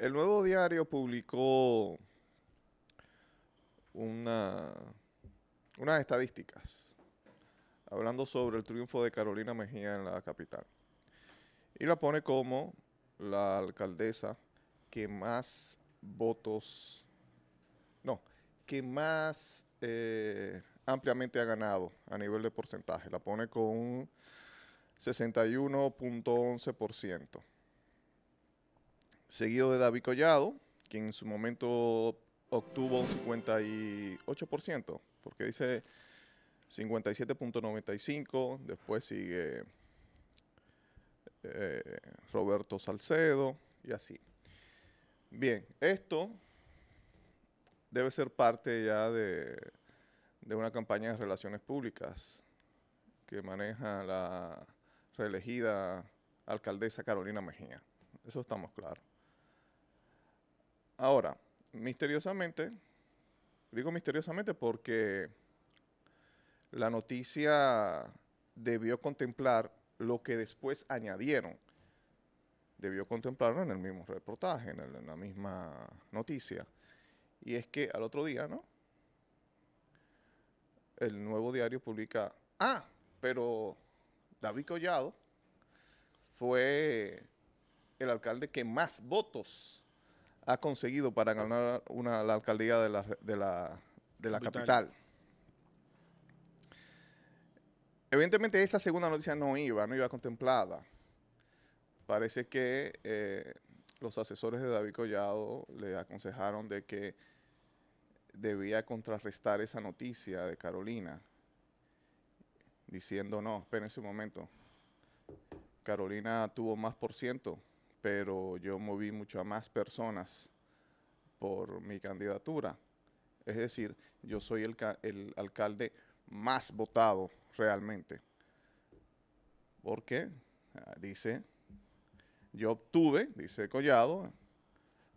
El Nuevo Diario publicó una, unas estadísticas hablando sobre el triunfo de Carolina Mejía en la capital. Y la pone como la alcaldesa que más votos, no, que más eh, ampliamente ha ganado a nivel de porcentaje. La pone con un 61.11% seguido de David Collado, quien en su momento obtuvo un 58%, porque dice 57.95, después sigue eh, Roberto Salcedo y así. Bien, esto debe ser parte ya de, de una campaña de relaciones públicas que maneja la reelegida alcaldesa Carolina Mejía. Eso estamos claros. Ahora, misteriosamente, digo misteriosamente porque la noticia debió contemplar lo que después añadieron. Debió contemplarlo en el mismo reportaje, en, la misma noticia. Y es que al otro día, ¿no? El nuevo diario publica, ah, pero David Collado fue el alcalde que más votos ha conseguido para ganar una, la alcaldía de la, de la capital? Evidentemente esa segunda noticia no iba, no iba contemplada. Parece que eh, los asesores de David Collado le aconsejaron de que debía contrarrestar esa noticia de Carolina, diciendo, no, espérense un momento, Carolina tuvo más por ciento pero yo moví mucho a más personas por mi candidatura. Es decir, yo soy el, el alcalde más votado realmente. Porque, ah, dice, yo obtuve, dice Collado,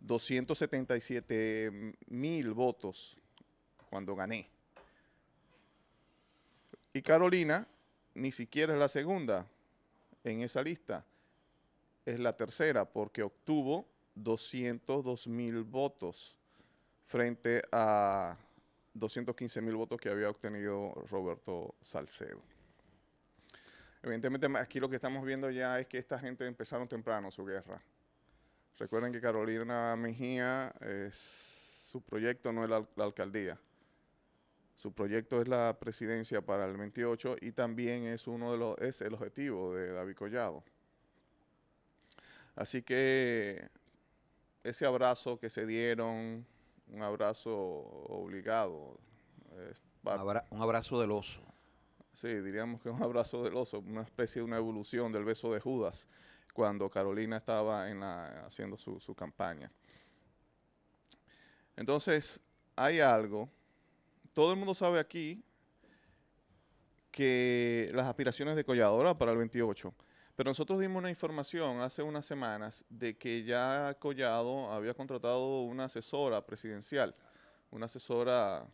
277 mil votos cuando gané. Y Carolina ni siquiera es la segunda en esa lista es la tercera porque obtuvo 202 mil votos frente a 215 mil votos que había obtenido Roberto Salcedo. Evidentemente aquí lo que estamos viendo ya es que esta gente empezaron temprano su guerra. Recuerden que Carolina Mejía, es, su proyecto no es la, la alcaldía, su proyecto es la presidencia para el 28 y también es uno de los, es el objetivo de David Collado. Así que ese abrazo que se dieron, un abrazo obligado. un abrazo del oso. Sí, diríamos que un abrazo del oso, una especie de una evolución del beso de Judas cuando Carolina estaba haciendo su, su campaña. Entonces, hay algo, todo el mundo sabe aquí que las aspiraciones de Colladora para el 28, pero nosotros dimos una información hace unas semanas de que ya Collado había contratado una asesora presidencial, una asesora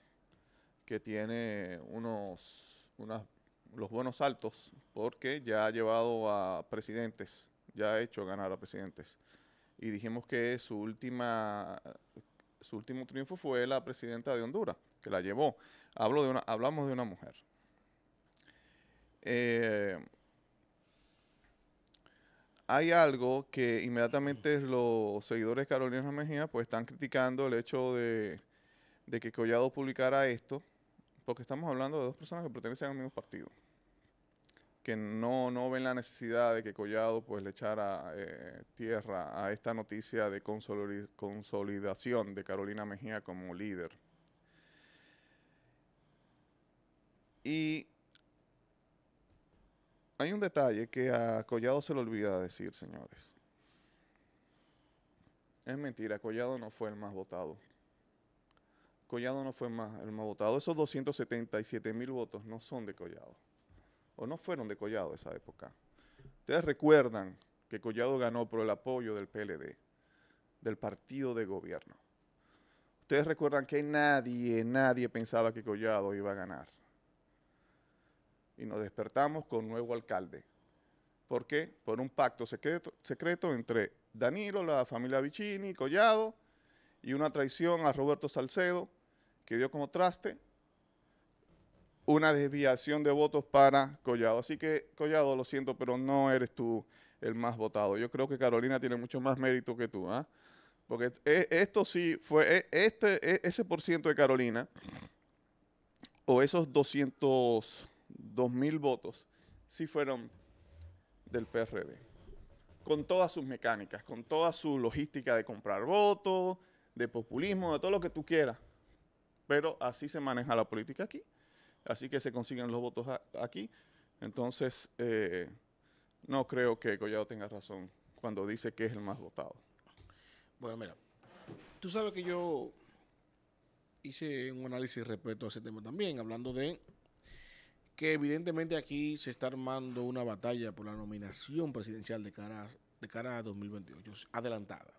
que tiene unos, los buenos altos, porque ya ha llevado a presidentes, ya ha hecho ganar a presidentes. Y dijimos que su última su último triunfo fue la presidenta de Honduras, que la llevó. Hablo de una, hablamos de una mujer. Eh, hay algo que inmediatamente los seguidores de Carolina Mejía pues están criticando el hecho de, que Collado publicara esto, porque estamos hablando de dos personas que pertenecen al mismo partido, que no, no ven la necesidad de que Collado pues le echara eh, tierra a esta noticia de consolidación de Carolina Mejía como líder. Y hay un detalle que a Collado se le olvida decir, señores. Es mentira, Collado no fue el más votado. Collado no fue más, el más votado. Esos 277 mil votos no son de Collado. O no fueron de Collado esa época. Ustedes recuerdan que Collado ganó por el apoyo del PLD, del partido de gobierno. Ustedes recuerdan que nadie, nadie pensaba que Collado iba a ganar y nos despertamos con nuevo alcalde. ¿Por qué? Por un pacto secreto, entre Danilo, la familia Vicini, Collado, y una traición a Roberto Salcedo, que dio como traste una desviación de votos para Collado. Así que, Collado, lo siento, pero no eres tú el más votado. Yo creo que Carolina tiene mucho más mérito que tú, ¿ah? Porque e, esto sí fue, e, este, e, ese por ciento de Carolina, o esos 200 2.000 votos si fueron del PRD. Con todas sus mecánicas, con toda su logística de comprar votos, de populismo, de todo lo que tú quieras. Pero así se maneja la política aquí. Así que se consiguen los votos aquí. Entonces, eh, no creo que Collado tenga razón cuando dice que es el más votado. Bueno, mira, tú sabes que yo hice un análisis respecto a ese tema también, hablando de que evidentemente aquí se está armando una batalla por la nominación presidencial de cara, a, de cara a 2028, adelantada.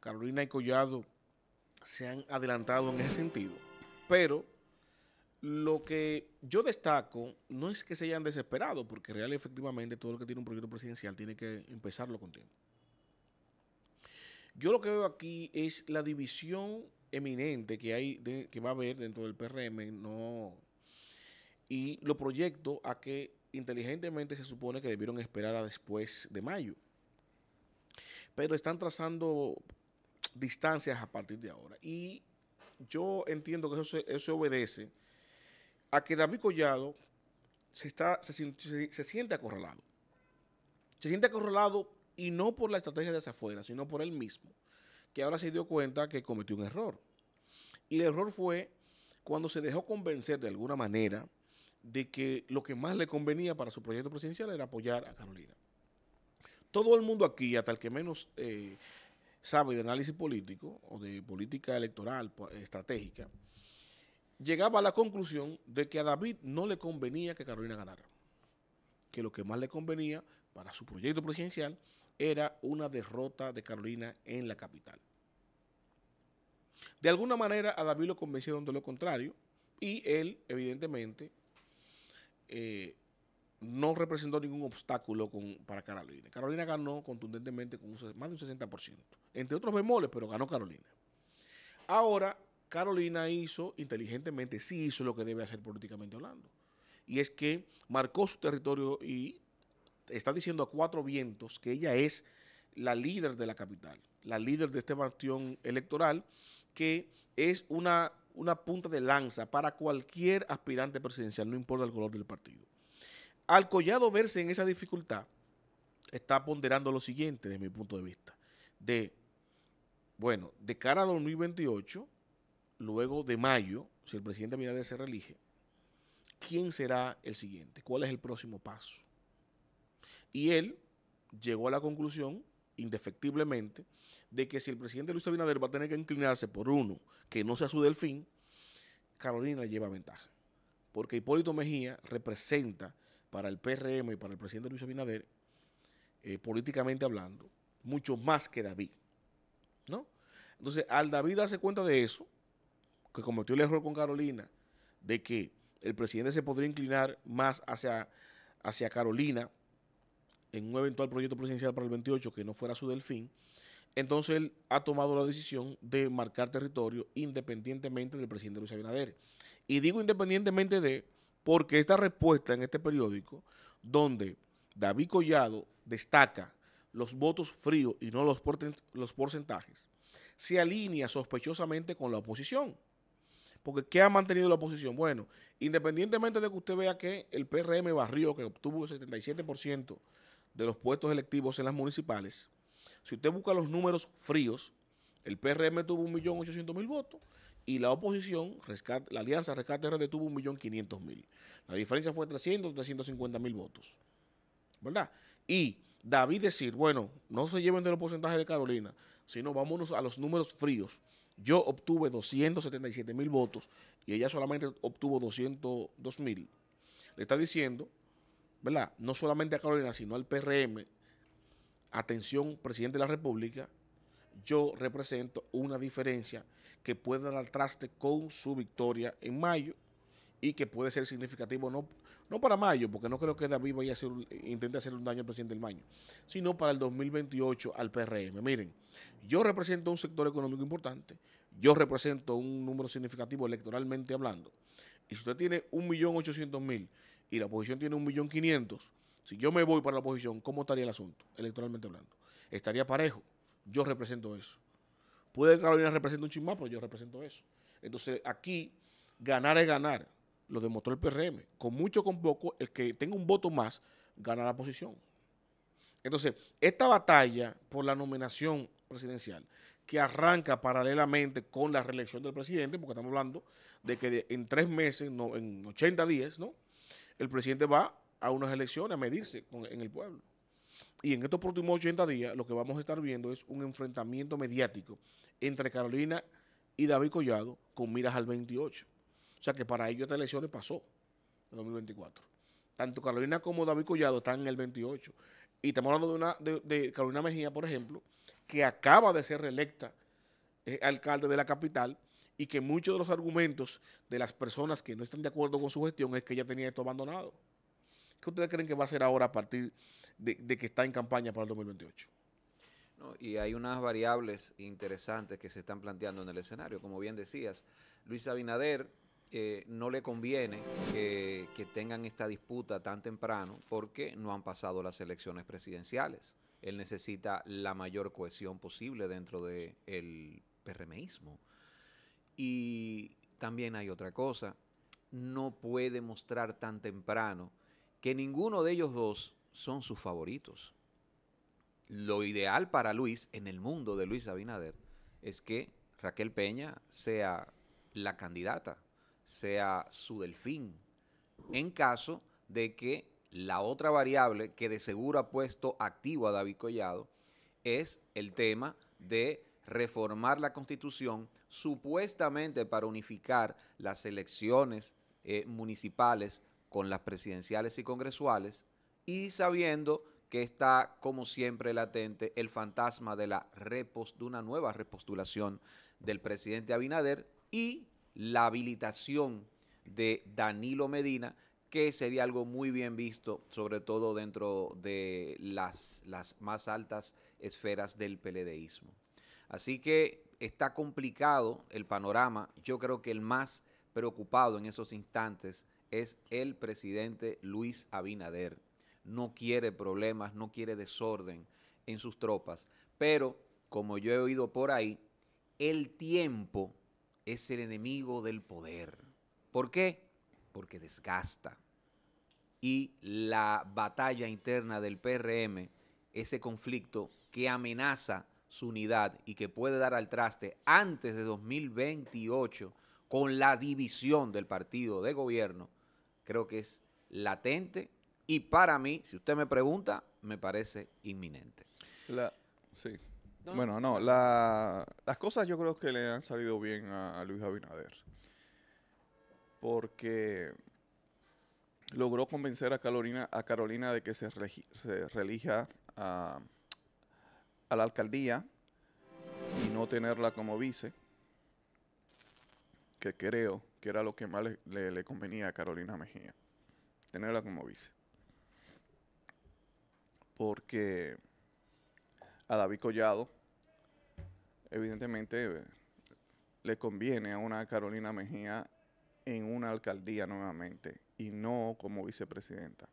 Carolina y Collado se han adelantado en ese sentido, pero lo que yo destaco no es que se hayan desesperado, porque real efectivamente todo lo que tiene un proyecto presidencial tiene que empezarlo con tiempo. Yo lo que veo aquí es la división eminente que hay que va a haber dentro del PRM, no y lo proyecto a que inteligentemente se supone que debieron esperar a después de mayo. Pero están trazando distancias a partir de ahora. Y yo entiendo que eso se, obedece a que David Collado se, está, se, se siente acorralado. Se siente acorralado y no por la estrategia de hacia afuera, sino por él mismo, que ahora se dio cuenta que cometió un error. Y el error fue cuando se dejó convencer de alguna manera de que lo que más le convenía para su proyecto presidencial era apoyar a Carolina. Todo el mundo aquí, hasta el que menos eh, sabe de análisis político o de política electoral estratégica, llegaba a la conclusión de que a David no le convenía que Carolina ganara, que lo que más le convenía para su proyecto presidencial era una derrota de Carolina en la capital. De alguna manera a David lo convencieron de lo contrario y él, evidentemente, eh, no representó ningún obstáculo para Carolina. Carolina ganó contundentemente con más de un 60%, entre otros bemoles, pero ganó Carolina. Ahora, Carolina hizo, inteligentemente, sí hizo lo que debe hacer políticamente hablando. Y es que marcó su territorio y está diciendo a cuatro vientos que ella es la líder de la capital, la líder de este bastión electoral, que es una una punta de lanza para cualquier aspirante presidencial, no importa el color del partido. Al Collado verse en esa dificultad, está ponderando lo siguiente desde mi punto de vista. De, bueno, de cara a 2028, luego de mayo, si el presidente Abinader se reelige, ¿quién será el siguiente? ¿Cuál es el próximo paso? Y él llegó a la conclusión, indefectiblemente, de que si el presidente Luis Abinader va a tener que inclinarse por uno que no sea su delfín, Carolina lleva ventaja. Porque Hipólito Mejía representa para el PRM y para el presidente Luis Abinader, eh, políticamente hablando, mucho más que David. ¿No? Entonces, al David darse cuenta de eso, que cometió el error con Carolina, de que el presidente se podría inclinar más hacia, hacia Carolina en un eventual proyecto presidencial para el 28 que no fuera su delfín, entonces él ha tomado la decisión de marcar territorio independientemente del presidente Luis Abinader. Y digo independientemente de, porque esta respuesta en este periódico, donde David Collado destaca los votos fríos y no los, los porcentajes, se alinea sospechosamente con la oposición. Porque ¿qué ha mantenido la oposición? Bueno, independientemente de que usted vea que el PRM barrió, que obtuvo el 77% de los puestos electivos en las municipales, si usted busca los números fríos, el PRM tuvo 1.800.000 votos y la oposición, la alianza Rescate Verde tuvo 1.500.000. La diferencia fue 300, 350.000 votos. ¿Verdad? Y David decir, bueno, no se lleven de los porcentajes de Carolina, sino vámonos a los números fríos. Yo obtuve 277.000 votos y ella solamente obtuvo 202.000. Le está diciendo, ¿verdad? No solamente a Carolina, sino al PRM, atención presidente de la República, yo represento una diferencia que puede dar traste con su victoria en mayo y que puede ser significativo no, no para mayo, porque no creo que David vaya a hacer, intente hacer un daño al presidente del mayo, sino para el 2028 al PRM. Miren, yo represento un sector económico importante, yo represento un número significativo electoralmente hablando, y si usted tiene 1.800.000 y la oposición tiene 1.500.000, si yo me voy para la oposición, ¿cómo estaría el asunto, electoralmente hablando? Estaría parejo. Yo represento eso. Puede que Carolina represente un chismá, pero yo represento eso. Entonces, aquí, ganar es ganar. Lo demostró el PRM. Con mucho con poco, el que tenga un voto más, gana la posición. Entonces, esta batalla por la nominación presidencial, que arranca paralelamente con la reelección del presidente, porque estamos hablando de que en tres meses, no, en 80 días, ¿no? el presidente va a unas elecciones, a medirse en el pueblo. Y en estos próximos 80 días lo que vamos a estar viendo es un enfrentamiento mediático entre Carolina y David Collado con miras al 28. O sea que para ellos estas elecciones pasó en 2024. Tanto Carolina como David Collado están en el 28. Y estamos hablando de, una, de, Carolina Mejía, por ejemplo, que acaba de ser reelecta alcalde de la capital y que muchos de los argumentos de las personas que no están de acuerdo con su gestión es que ella tenía esto abandonado. ¿Qué ustedes creen que va a ser ahora a partir de, que está en campaña para el 2028? y hay unas variables interesantes que se están planteando en el escenario. Como bien decías, Luis Abinader eh, no le conviene que, tengan esta disputa tan temprano porque no han pasado las elecciones presidenciales. Él necesita la mayor cohesión posible dentro del de PRMismo. Y también hay otra cosa, no puede mostrar tan temprano que ninguno de ellos dos son sus favoritos. Lo ideal para Luis, en el mundo de Luis Abinader, es que Raquel Peña sea la candidata, sea su delfín, en caso de que la otra variable que de seguro ha puesto activo a David Collado es el tema de reformar la constitución supuestamente para unificar las elecciones eh, municipales con las presidenciales y congresuales y sabiendo que está, como siempre, latente el fantasma de, la repost, de una nueva repostulación del presidente Abinader y la habilitación de Danilo Medina, que sería algo muy bien visto, sobre todo dentro de las, las, más altas esferas del peledeísmo. Así que está complicado el panorama. Yo creo que el más preocupado en esos instantes es el presidente Luis Abinader. No quiere problemas, no quiere desorden en sus tropas. Pero, como yo he oído por ahí, el tiempo es el enemigo del poder. ¿Por qué? Porque desgasta. Y la batalla interna del PRM, ese conflicto que amenaza su unidad y que puede dar al traste antes de 2028 con la división del partido de gobierno, creo que es latente y para mí, si usted me pregunta, me parece inminente. sí. Bueno, no, las cosas yo creo que le han salido bien a, Luis Abinader. Porque logró convencer a Carolina, a Carolina de que se, se relija a, la alcaldía y no tenerla como vice, que creo que era lo que más le, convenía a Carolina Mejía, tenerla como vice. Porque a David Collado, evidentemente, le conviene a una Carolina Mejía en una alcaldía nuevamente y no como vicepresidenta.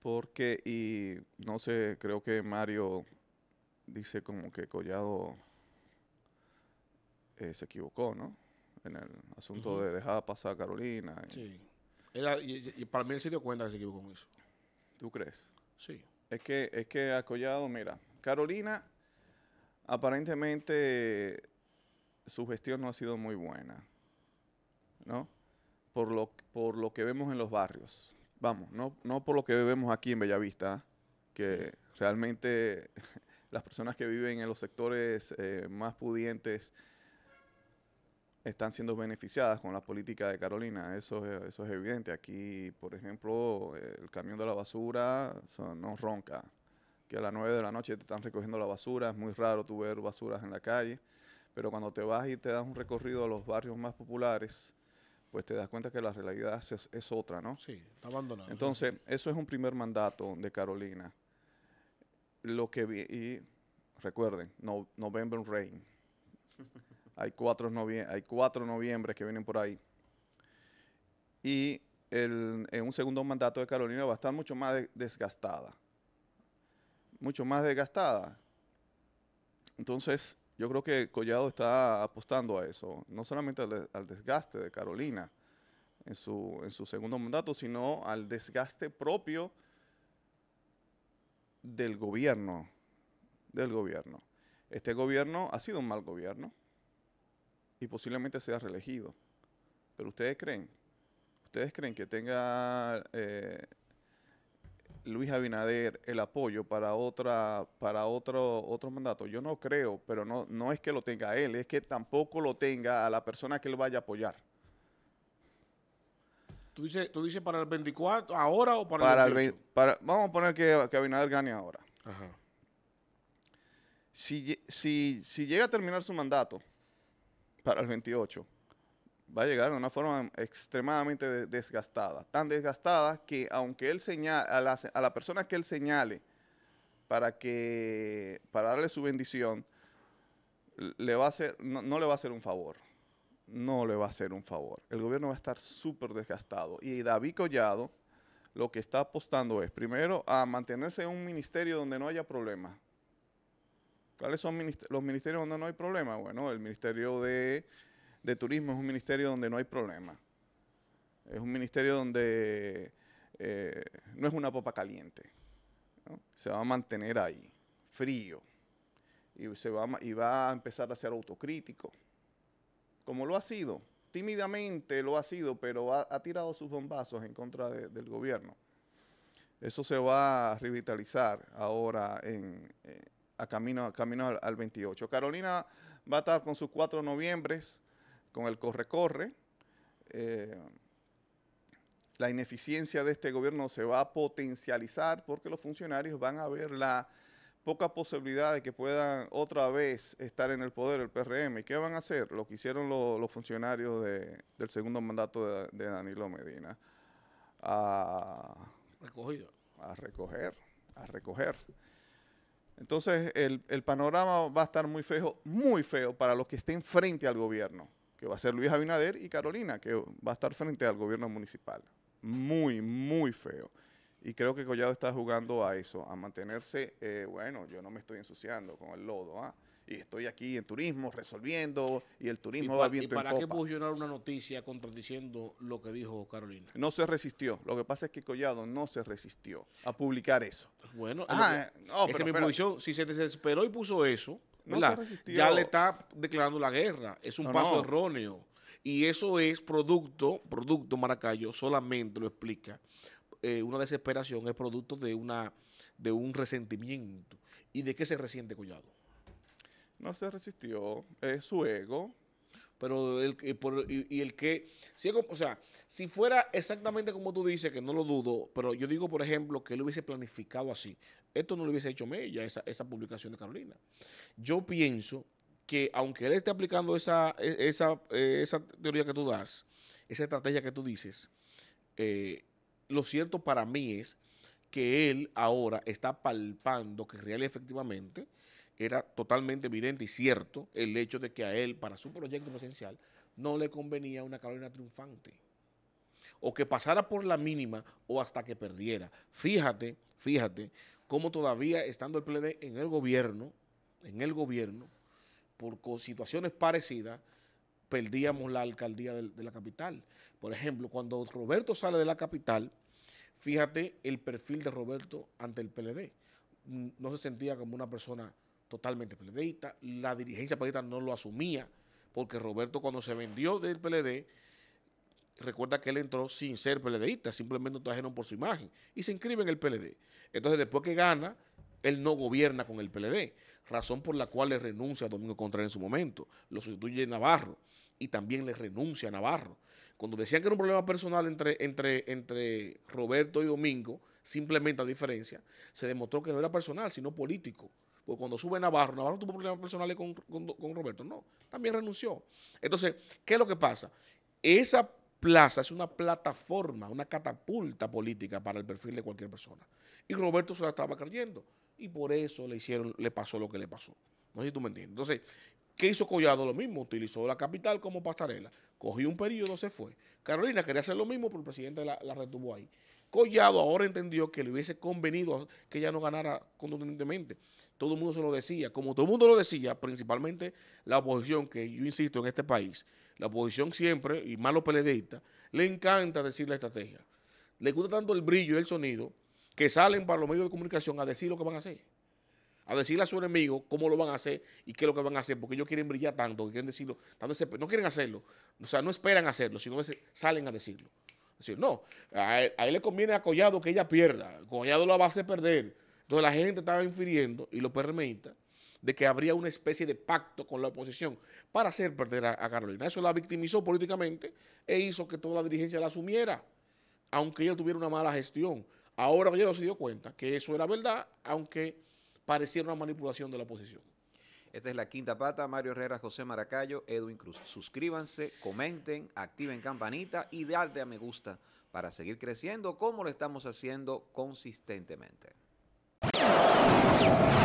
Porque, y no sé, creo que Mario dice como que Collado eh, se equivocó, ¿no? en el asunto de dejar pasar a Carolina. sí. y, para mí el sitio cuenta que se con eso. ¿Tú crees? Sí. Es que, es que ha Collado, mira, Carolina aparentemente su gestión no ha sido muy buena, ¿no? Por lo, por lo que vemos en los barrios. Vamos, no, no por lo que vemos aquí en Bellavista, que realmente las personas que viven en los sectores eh, más pudientes están siendo beneficiadas con la política de Carolina. Eso, eso es evidente. Aquí, por ejemplo, el camión de la basura no ronca. Que a las 9 de la noche te están recogiendo la basura. Es muy raro tu ver basuras en la calle. Pero cuando te vas y te das un recorrido a los barrios más populares, pues te das cuenta que la realidad es, otra, ¿no? Sí, está abandonado. Entonces, eso es un primer mandato de Carolina. Lo que vi, y recuerden, no, November Rain. Hay cuatro, hay noviembres que vienen por ahí. Y el, en un segundo mandato de Carolina va a estar mucho más desgastada. Mucho más desgastada. Entonces, yo creo que Collado está apostando a eso, no solamente al, al desgaste de Carolina en su, en su, segundo mandato, sino al desgaste propio del gobierno, del gobierno. Este gobierno ha sido un mal gobierno, y posiblemente sea reelegido. Pero ustedes creen, ustedes creen que tenga eh, Luis Abinader el apoyo para otra para otro otro mandato. Yo no creo, pero no no es que lo tenga él, es que tampoco lo tenga a la persona que él vaya a apoyar. Tú dices, tú para el 24 ahora o para, el vamos a poner que, Abinader gane ahora. Ajá. si llega a terminar su mandato, para el 28 va a llegar de una forma extremadamente desgastada, tan desgastada que aunque él señale, a la, a persona que él señale para, que, para darle su bendición, le va a hacer, no, no, le va a hacer un favor, no le va a hacer un favor. El gobierno va a estar súper desgastado y David Collado lo que está apostando es primero a mantenerse en un ministerio donde no haya problemas, ¿Cuáles son los ministerios donde no hay problema? Bueno, el Ministerio de, de, Turismo es un ministerio donde no hay problema. Es un ministerio donde eh, no es una popa caliente. Se va a mantener ahí, frío. Y, se va, y va a empezar a ser autocrítico. Como lo ha sido, tímidamente lo ha sido, pero ha, tirado sus bombazos en contra del gobierno. Eso se va a revitalizar ahora en eh, a camino, camino al, 28. Carolina va a estar con sus cuatro noviembres, con el corre-corre. Eh, la ineficiencia de este gobierno se va a potencializar porque los funcionarios van a ver la poca posibilidad de que puedan otra vez estar en el poder el PRM. ¿Y qué van a hacer? Lo que hicieron los funcionarios del segundo mandato de, Danilo Medina. A, Recogido. A recoger, a recoger. Entonces el, panorama va a estar muy feo, muy feo para los que estén frente al gobierno, que va a ser Luis Abinader y Carolina, que va a estar frente al gobierno municipal. Muy, muy feo. Y creo que Collado está jugando a eso, a mantenerse, eh, bueno, yo no me estoy ensuciando con el lodo, ¿ah? estoy aquí en turismo resolviendo y el turismo va viento ¿y para qué una noticia contradiciendo lo que dijo Carolina? No se resistió. Lo que pasa es que Collado no se resistió a publicar eso. Bueno, ah, esa mi posición. Si se desesperó y puso eso, ya le está declarando la guerra. Es un paso erróneo. Y eso es producto, producto Maracayo, solamente lo explica. Eh, una desesperación es producto de, una, de un resentimiento. ¿Y de qué se resiente Collado? No se resistió. Es su ego. Pero el, y, el que... o sea, si fuera exactamente como tú dices, que no lo dudo, pero yo digo, por ejemplo, que él hubiese planificado así. Esto no lo hubiese hecho Mella, esa, esa publicación de Carolina. Yo pienso que aunque él esté aplicando esa, e, esa, e, esa teoría que tú das, esa estrategia que tú dices, eh, lo cierto para mí es que él ahora está palpando que real y efectivamente era totalmente evidente y cierto el hecho de que a él, para su proyecto presidencial, no le convenía una Carolina triunfante. O que pasara por la mínima o hasta que perdiera. Fíjate, fíjate, cómo todavía estando el PLD en el gobierno, en el gobierno, por situaciones parecidas, perdíamos la alcaldía de, de la capital. Por ejemplo, cuando Roberto sale de la capital, fíjate el perfil de Roberto ante el PLD. Mm, no se sentía como una persona totalmente PLDista. La dirigencia PLDista no lo asumía porque Roberto cuando se vendió del PLD, recuerda que él entró sin ser PLDista, simplemente lo trajeron por su imagen y se inscribe en el PLD. Entonces después que gana, él no gobierna con el PLD, razón por la cual le renuncia a Domingo Contreras en su momento, lo sustituye Navarro y también le renuncia a Navarro. Cuando decían que era un problema personal entre, entre, entre Roberto y Domingo, simplemente a diferencia, se demostró que no era personal, sino político. Porque cuando sube Navarro, Navarro tuvo problemas personales con, Roberto, no, también renunció. Entonces, ¿qué es lo que pasa? Esa plaza es una plataforma, una catapulta política para el perfil de cualquier persona. Y Roberto se la estaba cayendo. Y por eso le hicieron, le pasó lo que le pasó. No sé si tú me entiendes. Entonces, ¿qué hizo Collado? Lo mismo, utilizó la capital como pasarela. Cogió un periodo, se fue. Carolina quería hacer lo mismo, pero el presidente la, la retuvo ahí. Collado ahora entendió que le hubiese convenido que ella no ganara contundentemente todo el mundo se lo decía, como todo el mundo lo decía, principalmente la oposición, que yo insisto en este país, la oposición siempre, y más los le encanta decir la estrategia. Le gusta tanto el brillo y el sonido que salen para los medios de comunicación a decir lo que van a hacer. A decirle a su enemigo cómo lo van a hacer y qué es lo que van a hacer, porque ellos quieren brillar tanto, quieren decirlo, tanto no quieren hacerlo, o sea, no esperan hacerlo, sino salen a decirlo. decir, no, a a él le conviene a Collado que ella pierda, Collado la va a hacer perder, entonces la gente estaba infiriendo, y lo permita, de que habría una especie de pacto con la oposición para hacer perder a, Carolina. Eso la victimizó políticamente e hizo que toda la dirigencia la asumiera, aunque ella tuviera una mala gestión. Ahora ella se dio cuenta que eso era verdad, aunque pareciera una manipulación de la oposición. Esta es la quinta pata, Mario Herrera, José Maracayo, Edwin Cruz. Suscríbanse, comenten, activen campanita y darle a me gusta para seguir creciendo como lo estamos haciendo consistentemente. Thank you.